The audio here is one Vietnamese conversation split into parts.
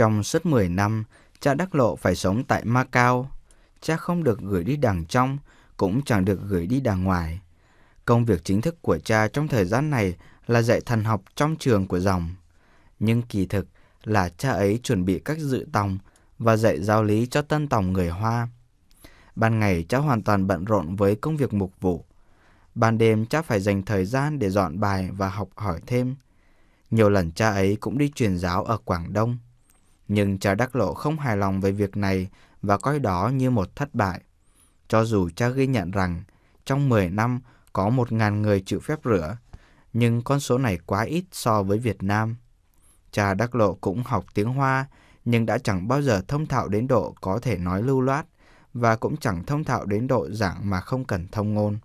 Trong suốt 10 năm, cha Đắc Lộ phải sống tại Macau. Cha không được gửi đi đảng trong, cũng chẳng được gửi đi đảng ngoài. Công việc chính thức của cha trong thời gian này là dạy thần học trong trường của dòng. Nhưng kỳ thực là cha ấy chuẩn bị các dự tòng và dạy giáo lý cho tân tòng người Hoa. Ban ngày cha hoàn toàn bận rộn với công việc mục vụ. Ban đêm cha phải dành thời gian để dọn bài và học hỏi thêm. Nhiều lần cha ấy cũng đi truyền giáo ở Quảng Đông nhưng cha Đắc Lộ không hài lòng về việc này và coi đó như một thất bại. Cho dù cha ghi nhận rằng trong 10 năm có 1.000 người chịu phép rửa, nhưng con số này quá ít so với Việt Nam. Cha Đắc Lộ cũng học tiếng Hoa, nhưng đã chẳng bao giờ thông thạo đến độ có thể nói lưu loát và cũng chẳng thông thạo đến độ giảng mà không cần thông ngôn.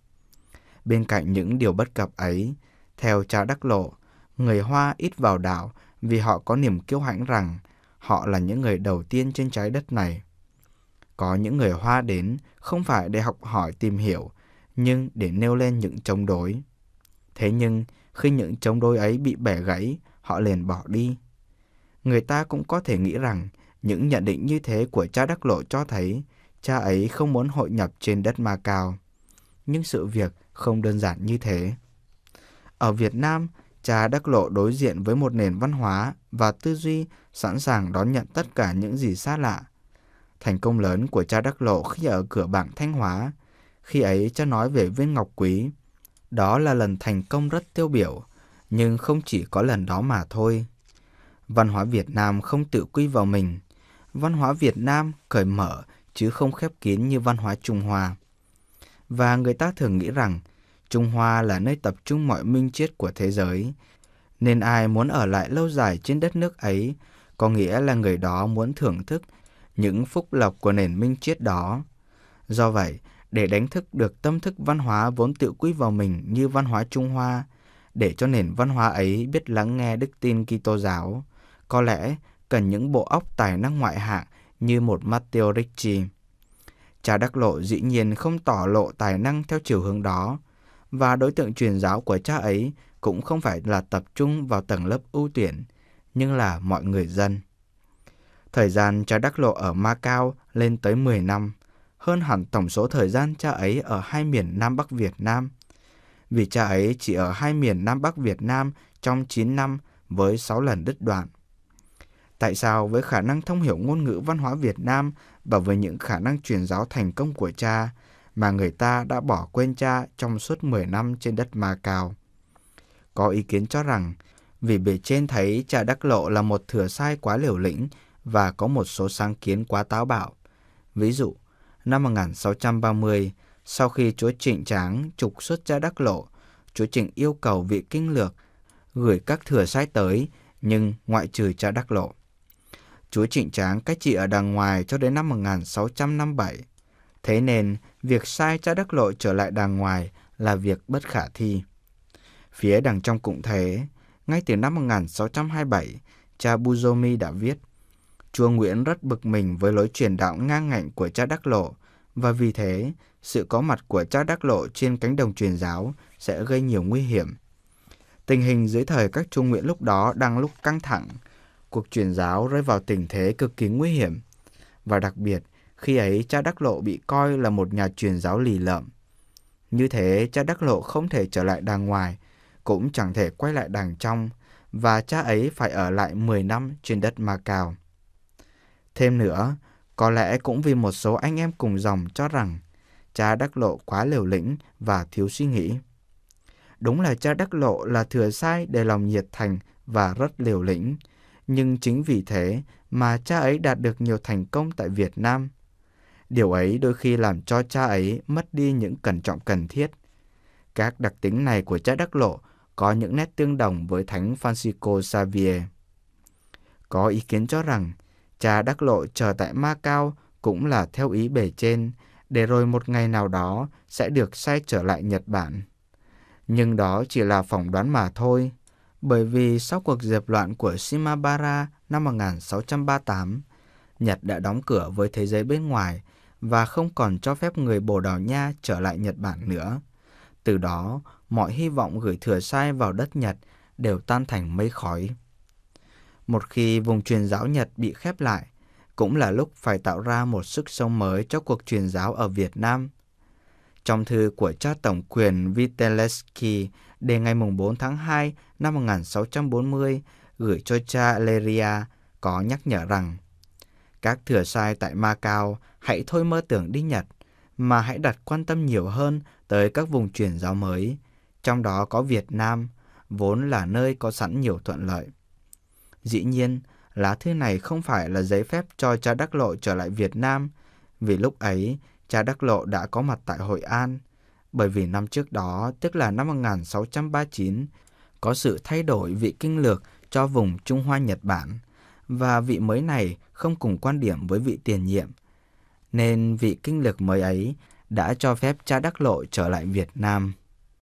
Bên cạnh những điều bất cập ấy, theo cha Đắc Lộ, người Hoa ít vào đạo vì họ có niềm kiêu hãnh rằng họ là những người đầu tiên trên trái đất này. Có những người Hoa đến không phải để học hỏi tìm hiểu, nhưng để nêu lên những chống đối. Thế nhưng, khi những chống đối ấy bị bẻ gãy, họ liền bỏ đi. Người ta cũng có thể nghĩ rằng những nhận định như thế của cha Đắc Lộ cho thấy cha ấy không muốn hội nhập trên đất Ma Cao. Nhưng sự việc không đơn giản như thế. Ở Việt Nam, cha đắc lộ đối diện với một nền văn hóa và tư duy sẵn sàng đón nhận tất cả những gì xa lạ. Thành công lớn của cha đắc lộ khi ở cửa bảng Thanh Hóa, khi ấy cha nói về viên ngọc quý. Đó là lần thành công rất tiêu biểu, nhưng không chỉ có lần đó mà thôi. Văn hóa Việt Nam không tự quy vào mình. Văn hóa Việt Nam cởi mở chứ không khép kín như văn hóa Trung Hoa. Và người ta thường nghĩ rằng Trung Hoa là nơi tập trung mọi minh triết của thế giới, nên ai muốn ở lại lâu dài trên đất nước ấy, có nghĩa là người đó muốn thưởng thức những phúc lộc của nền minh triết đó. Do vậy, để đánh thức được tâm thức văn hóa vốn tự quy vào mình như văn hóa Trung Hoa, để cho nền văn hóa ấy biết lắng nghe đức tin Kitô giáo, có lẽ cần những bộ óc tài năng ngoại hạng như một Matteo Ricci. Cha Đắc Lộ dĩ nhiên không tỏ lộ tài năng theo chiều hướng đó, và đối tượng truyền giáo của cha ấy cũng không phải là tập trung vào tầng lớp ưu tuyển, nhưng là mọi người dân. Thời gian cha đắc lộ ở Macau lên tới 10 năm, hơn hẳn tổng số thời gian cha ấy ở hai miền Nam Bắc Việt Nam. Vì cha ấy chỉ ở hai miền Nam Bắc Việt Nam trong 9 năm với 6 lần đứt đoạn. Tại sao với khả năng thông hiểu ngôn ngữ văn hóa Việt Nam và với những khả năng truyền giáo thành công của cha, mà người ta đã bỏ quên cha trong suốt 10 năm trên đất Ma Cao. Có ý kiến cho rằng, vì bề trên thấy cha Đắc Lộ là một thừa sai quá liều lĩnh và có một số sáng kiến quá táo bạo. Ví dụ, năm 1630, sau khi chúa Trịnh Tráng trục xuất cha Đắc Lộ, chúa Trịnh yêu cầu vị kinh lược gửi các thừa sai tới, nhưng ngoại trừ cha Đắc Lộ. Chúa Trịnh Tráng cách trị ở đàng ngoài cho đến năm 1657. Thế nên, việc sai cha đắc Lộ trở lại đàng ngoài là việc bất khả thi. Phía đằng trong cũng thế, ngay từ năm 1627, cha Buzomi đã viết, Chúa Nguyễn rất bực mình với lối truyền đạo ngang ngạnh của cha Đắc Lộ, và vì thế, sự có mặt của cha Đắc Lộ trên cánh đồng truyền giáo sẽ gây nhiều nguy hiểm. Tình hình dưới thời các Chúa Nguyễn lúc đó đang lúc căng thẳng, cuộc truyền giáo rơi vào tình thế cực kỳ nguy hiểm. Và đặc biệt, khi ấy cha Đắc Lộ bị coi là một nhà truyền giáo lì lợm. Như thế cha Đắc Lộ không thể trở lại đàng ngoài, cũng chẳng thể quay lại đàng trong, và cha ấy phải ở lại 10 năm trên đất Ma Cào. Thêm nữa, có lẽ cũng vì một số anh em cùng dòng cho rằng cha Đắc Lộ quá liều lĩnh và thiếu suy nghĩ. Đúng là cha Đắc Lộ là thừa sai để lòng nhiệt thành và rất liều lĩnh, nhưng chính vì thế mà cha ấy đạt được nhiều thành công tại Việt Nam – Điều ấy đôi khi làm cho cha ấy mất đi những cẩn trọng cần thiết. Các đặc tính này của cha đắc lộ có những nét tương đồng với Thánh Francisco Xavier. Có ý kiến cho rằng, cha đắc lộ chờ tại Ma Cao cũng là theo ý bề trên, để rồi một ngày nào đó sẽ được sai trở lại Nhật Bản. Nhưng đó chỉ là phỏng đoán mà thôi, bởi vì sau cuộc dẹp loạn của Shimabara năm 1638, Nhật đã đóng cửa với thế giới bên ngoài và không còn cho phép người Bồ Đào Nha trở lại Nhật Bản nữa. Từ đó, mọi hy vọng gửi thừa sai vào đất Nhật đều tan thành mây khói. Một khi vùng truyền giáo Nhật bị khép lại, cũng là lúc phải tạo ra một sức sống mới cho cuộc truyền giáo ở Việt Nam. Trong thư của cha tổng quyền Vitelleschi đề ngày 4 tháng 2 năm 1640 gửi cho cha Leria có nhắc nhở rằng các thừa sai tại Macau hãy thôi mơ tưởng đi Nhật, mà hãy đặt quan tâm nhiều hơn tới các vùng truyền giáo mới, trong đó có Việt Nam, vốn là nơi có sẵn nhiều thuận lợi. Dĩ nhiên, lá thư này không phải là giấy phép cho cha Đắc Lộ trở lại Việt Nam, vì lúc ấy cha Đắc Lộ đã có mặt tại Hội An, bởi vì năm trước đó, tức là năm 1639, có sự thay đổi vị kinh lược cho vùng Trung Hoa Nhật Bản, và vị mới này không cùng quan điểm với vị tiền nhiệm, nên vị kinh lực mới ấy đã cho phép cha Đắc Lộ trở lại Việt Nam.